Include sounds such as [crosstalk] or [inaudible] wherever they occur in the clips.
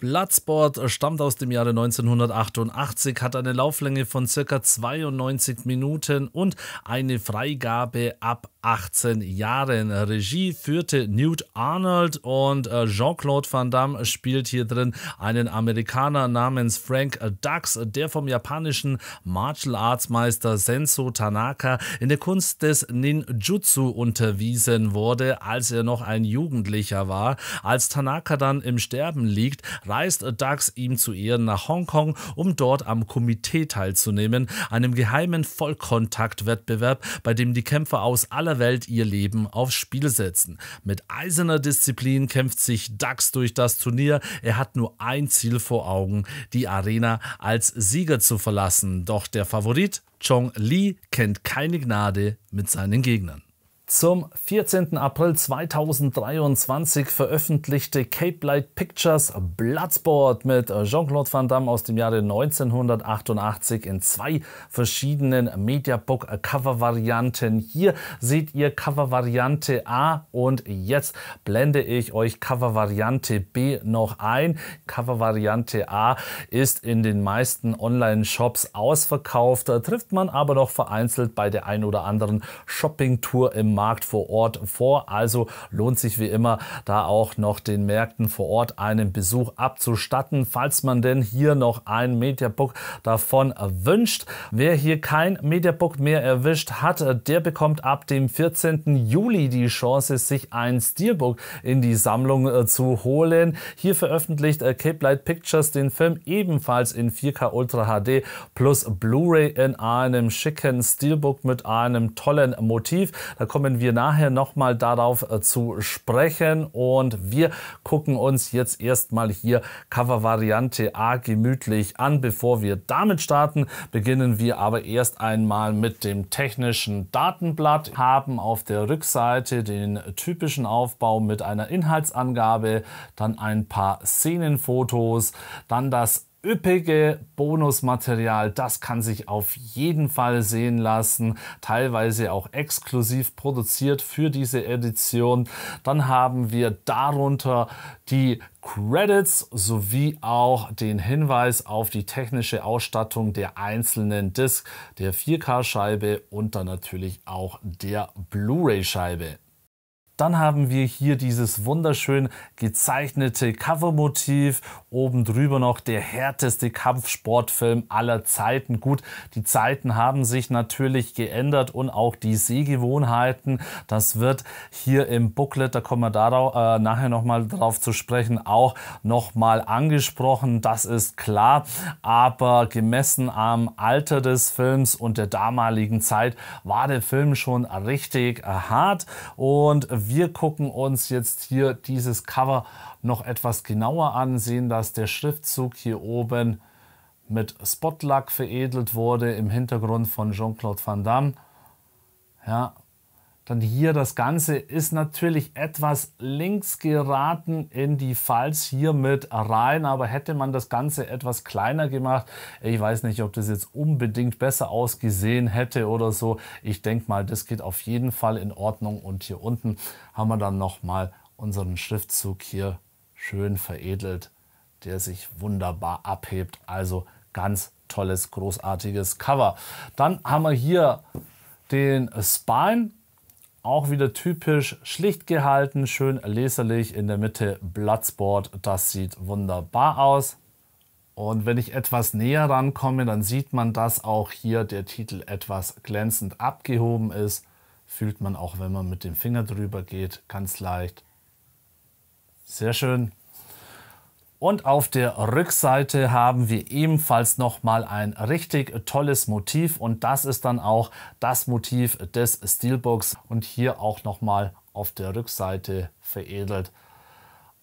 Bloodsport stammt aus dem Jahre 1988, hat eine Lauflänge von ca. 92 Minuten und eine Freigabe ab 18 Jahren. Regie führte Newt Arnold und äh, Jean-Claude Van Damme spielt hier drin einen Amerikaner namens Frank Dux, der vom japanischen Martial Arts Meister Senso Tanaka in der Kunst des Ninjutsu unterwiesen wurde, als er noch ein Jugendlicher war. Als Tanaka dann im Sterben liegt, reist Dax ihm zu Ehren nach Hongkong, um dort am Komitee teilzunehmen, einem geheimen Vollkontaktwettbewerb, bei dem die Kämpfer aus aller Welt ihr Leben aufs Spiel setzen. Mit eiserner Disziplin kämpft sich Dax durch das Turnier. Er hat nur ein Ziel vor Augen, die Arena als Sieger zu verlassen. Doch der Favorit Chong Li kennt keine Gnade mit seinen Gegnern. Zum 14. April 2023 veröffentlichte Cape Light Pictures Bloodsport mit Jean-Claude Van Damme aus dem Jahre 1988 in zwei verschiedenen Mediabook Cover Varianten. Hier seht ihr Cover Variante A und jetzt blende ich euch Cover Variante B noch ein. Cover Variante A ist in den meisten Online Shops ausverkauft, trifft man aber noch vereinzelt bei der ein oder anderen Shopping Tour im Markt vor Ort vor. Also lohnt sich wie immer, da auch noch den Märkten vor Ort einen Besuch abzustatten, falls man denn hier noch ein Mediabook davon wünscht. Wer hier kein Mediabook mehr erwischt hat, der bekommt ab dem 14. Juli die Chance, sich ein Steelbook in die Sammlung äh, zu holen. Hier veröffentlicht äh, Cape Light Pictures den Film ebenfalls in 4K Ultra HD plus Blu-ray in einem schicken Steelbook mit einem tollen Motiv. Da kommen kommen wir nachher nochmal darauf äh, zu sprechen. Und wir gucken uns jetzt erstmal hier Covervariante A gemütlich an. Bevor wir damit starten, beginnen wir aber erst einmal mit dem technischen Datenblatt. Haben auf der Rückseite den typischen Aufbau mit einer Inhaltsangabe, dann ein paar Szenenfotos, dann das üppige Bonusmaterial. Das kann sich auf jeden Fall sehen lassen. Teilweise auch exklusiv produziert für diese Edition. Dann haben wir darunter die Credits sowie auch den Hinweis auf die technische Ausstattung der einzelnen Disc, der 4K-Scheibe und dann natürlich auch der Blu-ray-Scheibe. Dann haben wir hier dieses wunderschön gezeichnete Covermotiv. Oben drüber noch der härteste Kampfsportfilm aller Zeiten. Gut, die Zeiten haben sich natürlich geändert und auch die Sehgewohnheiten. Das wird hier im Booklet, da kommen wir da, äh, nachher nochmal drauf zu sprechen, auch nochmal angesprochen. Das ist klar. Aber gemessen am Alter des Films und der damaligen Zeit war der Film schon richtig hart. Und wir gucken uns jetzt hier dieses Cover noch etwas genauer an, sehen, dass der Schriftzug hier oben mit Spotlack veredelt wurde im Hintergrund von Jean-Claude Van Damme. Ja, dann hier das Ganze ist natürlich etwas links geraten in die Falz hier mit rein, aber hätte man das Ganze etwas kleiner gemacht, ich weiß nicht, ob das jetzt unbedingt besser ausgesehen hätte oder so. Ich denke mal, das geht auf jeden Fall in Ordnung und hier unten haben wir dann nochmal unseren Schriftzug hier schön veredelt, der sich wunderbar abhebt. Also ganz tolles, großartiges Cover. Dann haben wir hier den Spine auch wieder typisch schlicht gehalten, schön leserlich in der Mitte Bloodsport. Das sieht wunderbar aus. Und wenn ich etwas näher rankomme, dann sieht man, dass auch hier der Titel etwas glänzend abgehoben ist. Fühlt man auch, wenn man mit dem Finger drüber geht, ganz leicht. Sehr schön. Und auf der Rückseite haben wir ebenfalls nochmal ein richtig tolles Motiv und das ist dann auch das Motiv des Steelbooks und hier auch nochmal auf der Rückseite veredelt.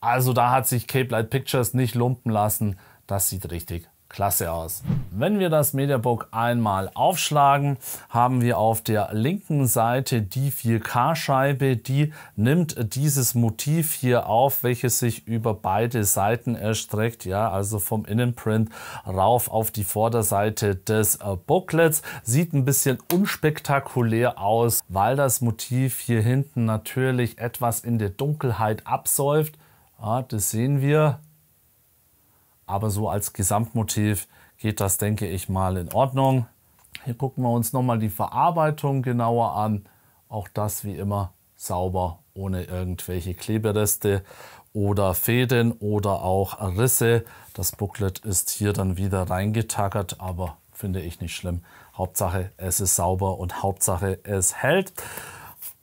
Also da hat sich Cape Light Pictures nicht lumpen lassen. Das sieht richtig klasse aus. Wenn wir das Mediabook einmal aufschlagen, haben wir auf der linken Seite die 4K-Scheibe, die nimmt dieses Motiv hier auf, welches sich über beide Seiten erstreckt, ja, also vom Innenprint rauf auf die Vorderseite des äh, Booklets. Sieht ein bisschen unspektakulär aus, weil das Motiv hier hinten natürlich etwas in der Dunkelheit absäuft. Ja, ah, das sehen wir aber so als Gesamtmotiv geht das, denke ich mal, in Ordnung. Hier gucken wir uns nochmal die Verarbeitung genauer an. Auch das wie immer sauber, ohne irgendwelche Klebereste oder Fäden oder auch Risse. Das Booklet ist hier dann wieder reingetackert, aber finde ich nicht schlimm. Hauptsache es ist sauber und Hauptsache es hält.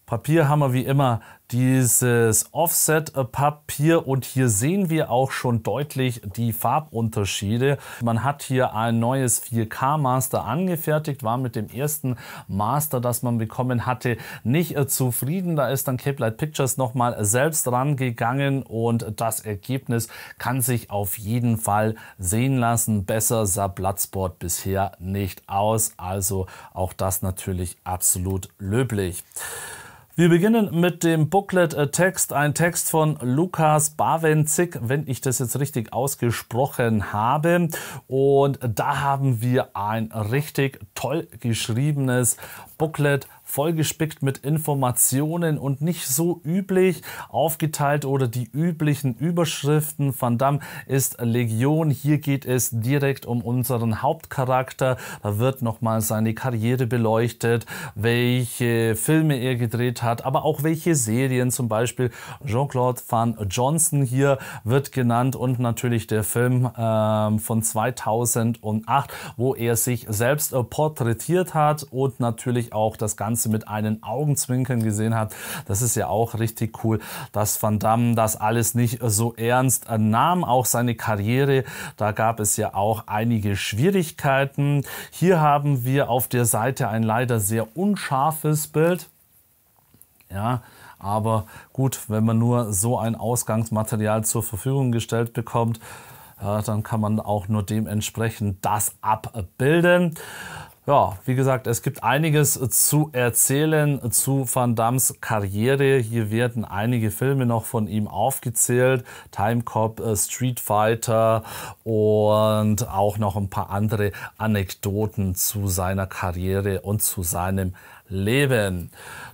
Papier haben wir wie immer dieses Offset-Papier äh, und hier sehen wir auch schon deutlich die Farbunterschiede. Man hat hier ein neues 4K-Master angefertigt, war mit dem ersten Master, das man bekommen hatte, nicht äh, zufrieden. Da ist dann Cape Light Pictures nochmal selbst rangegangen und das Ergebnis kann sich auf jeden Fall sehen lassen. Besser sah Bloodsport bisher nicht aus, also auch das natürlich absolut löblich. Wir beginnen mit dem Booklet-Text, ein Text von Lukas Bawenzig, wenn ich das jetzt richtig ausgesprochen habe. Und da haben wir ein richtig toll geschriebenes Booklet vollgespickt mit Informationen und nicht so üblich aufgeteilt oder die üblichen Überschriften. Van Damme ist Legion. Hier geht es direkt um unseren Hauptcharakter. Da wird nochmal seine Karriere beleuchtet, welche Filme er gedreht hat hat, aber auch welche Serien, zum Beispiel Jean-Claude Van Johnson hier wird genannt und natürlich der Film ähm, von 2008, wo er sich selbst äh, porträtiert hat und natürlich auch das Ganze mit einem Augenzwinkern gesehen hat. Das ist ja auch richtig cool, dass Van Damme das alles nicht so ernst äh, nahm, auch seine Karriere. Da gab es ja auch einige Schwierigkeiten. Hier haben wir auf der Seite ein leider sehr unscharfes Bild ja, aber gut, wenn man nur so ein Ausgangsmaterial zur Verfügung gestellt bekommt, ja, dann kann man auch nur dementsprechend das abbilden. Ja, wie gesagt, es gibt einiges zu erzählen zu Van Damme's Karriere. Hier werden einige Filme noch von ihm aufgezählt. Time Cop, äh, Street Fighter und auch noch ein paar andere Anekdoten zu seiner Karriere und zu seinem leben.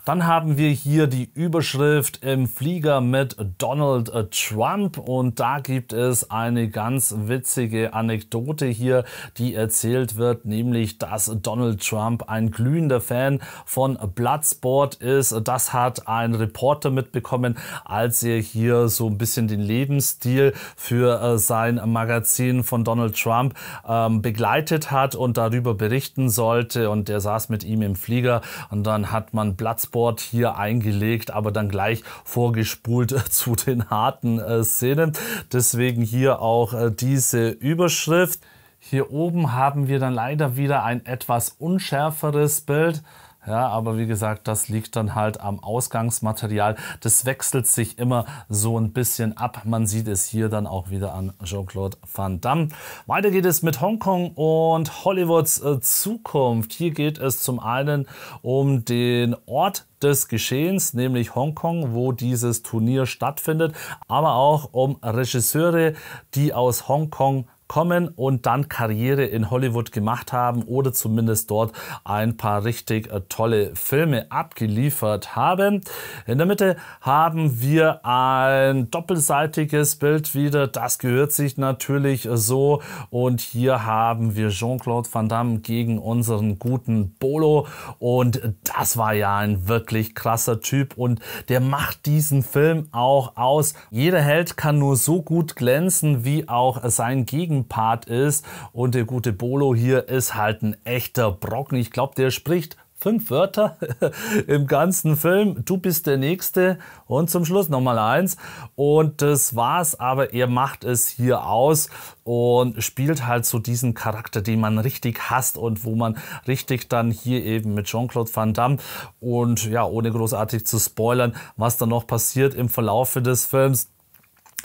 Dann haben wir hier die Überschrift im Flieger mit Donald äh, Trump und da gibt es eine ganz witzige Anekdote hier, die erzählt wird, nämlich dass Donald Trump ein glühender Fan von Bloodsport ist. Das hat ein Reporter mitbekommen, als er hier so ein bisschen den Lebensstil für äh, sein Magazin von Donald Trump ähm, begleitet hat und darüber berichten sollte und der saß mit ihm im Flieger und dann hat man Bloodsport hier eingelegt, aber dann gleich vorgespult [laughs] äh, zu den harten äh, Szenen. Deswegen hier auch äh, diese Überschrift. Hier oben haben wir dann leider wieder ein etwas unschärferes Bild. Ja, aber wie gesagt, das liegt dann halt am Ausgangsmaterial. Das wechselt sich immer so ein bisschen ab. Man sieht es hier dann auch wieder an Jean-Claude Van Damme. Weiter geht es mit Hongkong und Hollywoods äh, Zukunft. Hier geht es zum einen um den Ort des Geschehens, nämlich Hongkong, wo dieses Turnier stattfindet, aber auch um Regisseure, die aus Hongkong kommen und dann Karriere in Hollywood gemacht haben oder zumindest dort ein paar richtig äh, tolle Filme abgeliefert haben. In der Mitte haben wir ein doppelseitiges Bild wieder. Das gehört sich natürlich so. Und hier haben wir Jean-Claude Van Damme gegen unseren guten Bolo. Und das war ja ein wirklich krasser Typ. Und der macht diesen Film auch aus. Jeder Held kann nur so gut glänzen, wie auch sein Gegenüber Part ist. Und der gute Bolo hier ist halt ein echter Brocken. Ich glaube, der spricht fünf Wörter [laughs] im ganzen Film. Du bist der Nächste und zum Schluss nochmal eins. Und das war's, aber er macht es hier aus und spielt halt so diesen Charakter, den man richtig hasst und wo man richtig dann hier eben mit Jean-Claude Van Damme und ja, ohne großartig zu spoilern, was dann noch passiert im Verlaufe des Films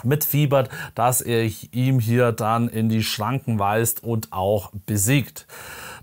mitfiebert, dass er ihm hier dann in die Schranken weist und auch besiegt.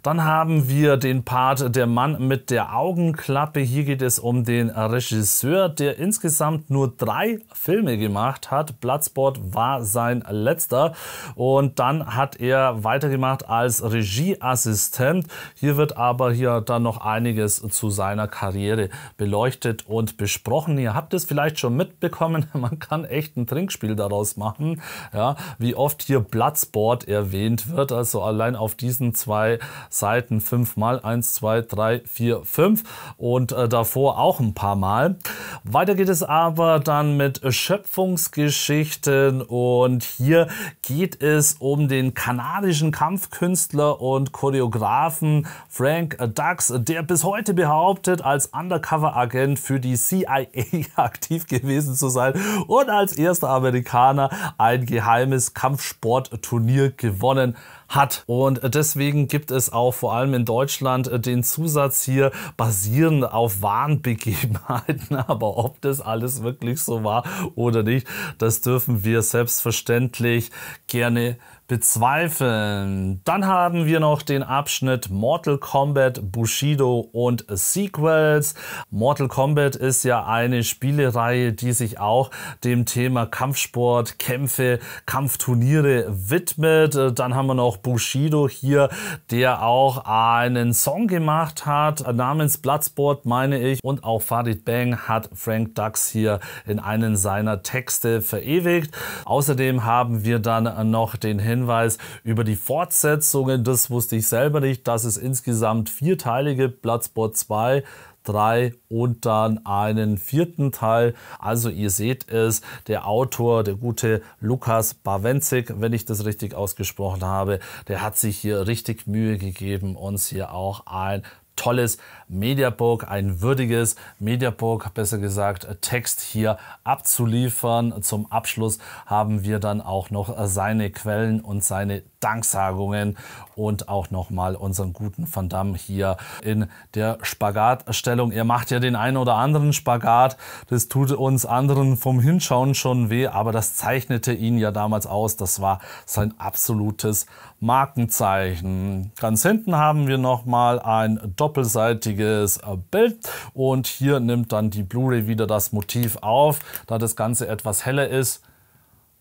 Dann haben wir den Part Der Mann mit der Augenklappe. Hier geht es um den Regisseur, der insgesamt nur drei Filme gemacht hat. Bloodsport war sein letzter. Und dann hat er weitergemacht als Regieassistent. Hier wird aber hier dann noch einiges zu seiner Karriere beleuchtet und besprochen. Ihr habt es vielleicht schon mitbekommen, [laughs] man kann echt ein Trinkspiel daraus machen, ja, wie oft hier Bloodsport erwähnt wird. Also allein auf diesen zwei Seiten fünfmal. Eins, zwei, drei, vier, fünf und äh, davor auch ein paar Mal. Weiter geht es aber dann mit Schöpfungsgeschichten und hier geht es um den kanadischen Kampfkünstler und Choreografen Frank Dux, der bis heute behauptet, als Undercover-Agent für die CIA [laughs] aktiv gewesen zu sein und als erster Amerikaner ein geheimes Kampfsportturnier gewonnen hat hat. Und deswegen gibt es auch vor allem in Deutschland äh, den Zusatz hier, basierend auf Wahnbegebenheiten. [laughs] Aber ob das alles wirklich so war oder nicht, das dürfen wir selbstverständlich gerne bezweifeln. Dann haben wir noch den Abschnitt Mortal Kombat, Bushido und Sequels. Mortal Kombat ist ja eine Spielereihe, die sich auch dem Thema Kampfsport, Kämpfe, Kampfturniere widmet. Dann haben wir noch Bushido hier, der auch einen Song gemacht hat, namens Bloodsport meine ich. Und auch Farid Bang hat Frank Dux hier in einen seiner Texte verewigt. Außerdem haben wir dann noch den Hinweis, Hinweis über die Fortsetzungen. Das wusste ich selber nicht, dass es insgesamt vier Teile gibt. Bloodsport 2, 3 und dann einen vierten Teil. Also ihr seht es, der Autor, der gute Lukas Bawenzik, wenn ich das richtig ausgesprochen habe, der hat sich hier richtig Mühe gegeben, uns hier auch ein tolles Mediabook, ein würdiges Mediabook, besser gesagt Text hier abzuliefern. Zum Abschluss haben wir dann auch noch seine Quellen und seine Danksagungen und auch nochmal unseren guten Van Damme hier in der Spagatstellung. Er macht ja den einen oder anderen Spagat. Das tut uns anderen vom Hinschauen schon weh, aber das zeichnete ihn ja damals aus. Das war sein absolutes Markenzeichen. Ganz hinten haben wir nochmal ein doppelseitiges fertiges Bild. Und hier nimmt dann die Blu-ray wieder das Motiv auf, da das Ganze etwas heller ist.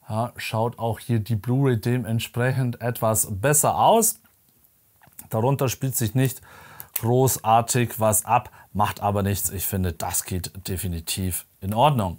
Ja, schaut auch hier die Blu-ray dementsprechend etwas besser aus. Darunter spielt sich nicht großartig was ab, macht aber nichts. Ich finde, das geht definitiv in Ordnung.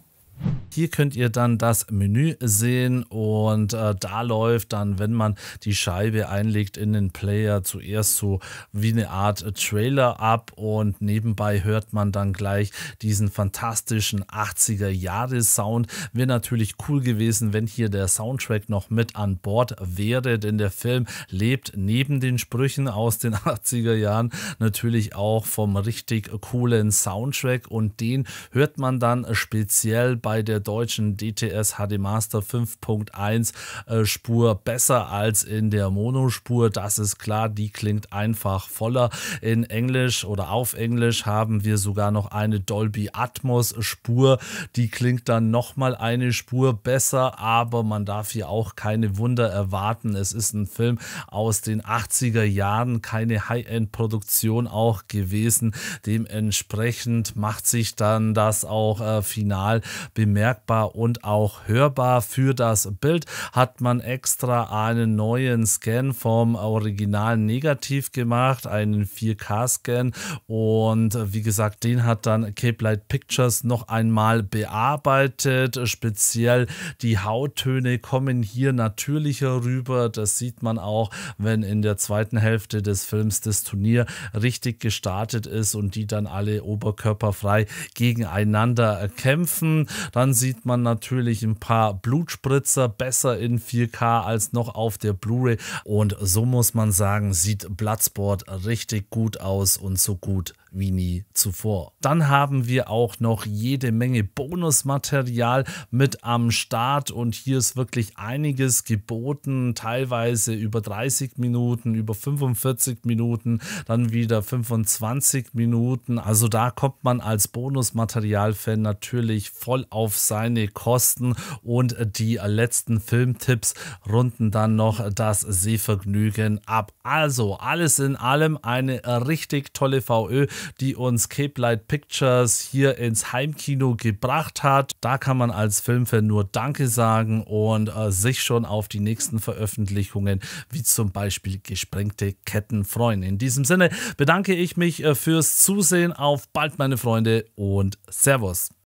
Hier könnt ihr dann das Menü sehen und äh, da läuft dann, wenn man die Scheibe einlegt in den Player, zuerst so wie eine Art Trailer ab und nebenbei hört man dann gleich diesen fantastischen 80er-Jahres-Sound. Wäre natürlich cool gewesen, wenn hier der Soundtrack noch mit an Bord wäre, denn der Film lebt neben den Sprüchen aus den 80er [laughs] Jahren natürlich auch vom richtig coolen Soundtrack und den hört man dann speziell bei der deutschen DTS HD Master 5.1 äh, Spur besser als in der Monospur. Das ist klar, die klingt einfach voller. In Englisch oder auf Englisch haben wir sogar noch eine Dolby Atmos Spur. Die klingt dann nochmal eine Spur besser, aber man darf hier auch keine Wunder erwarten. Es ist ein Film aus den 80er Jahren, keine High-End-Produktion auch gewesen. Dementsprechend macht sich dann das auch äh, final bemerkbar und auch hörbar. Für das Bild hat man extra einen neuen Scan vom Original negativ gemacht, einen 4K-Scan und wie gesagt, den hat dann Cape Light Pictures noch einmal bearbeitet. Speziell die Hauttöne kommen hier natürlicher rüber. Das sieht man auch, wenn in der zweiten Hälfte des Films das Turnier richtig gestartet ist und die dann alle oberkörperfrei gegeneinander kämpfen. Dann sieht man natürlich ein paar Blutspritzer besser in 4K als noch auf der Blu-ray. Und so muss man sagen, sieht Bloodsport richtig gut aus und so gut wie nie zuvor. Dann haben wir auch noch jede Menge Bonusmaterial mit am Start und hier ist wirklich einiges geboten, teilweise über 30 Minuten, über 45 Minuten, dann wieder 25 Minuten. Also da kommt man als Bonusmaterial-Fan natürlich voll auf seine Kosten und die letzten Filmtipps runden dann noch das Sehvergnügen ab. Also alles in allem eine richtig tolle VÖ die uns Cape Light Pictures hier ins Heimkino gebracht hat. Da kann man als Filmfan nur Danke sagen und äh, sich schon auf die nächsten Veröffentlichungen wie zum Beispiel Gesprengte Ketten freuen. In diesem Sinne bedanke ich mich äh, fürs Zusehen. Auf bald, meine Freunde, und Servus.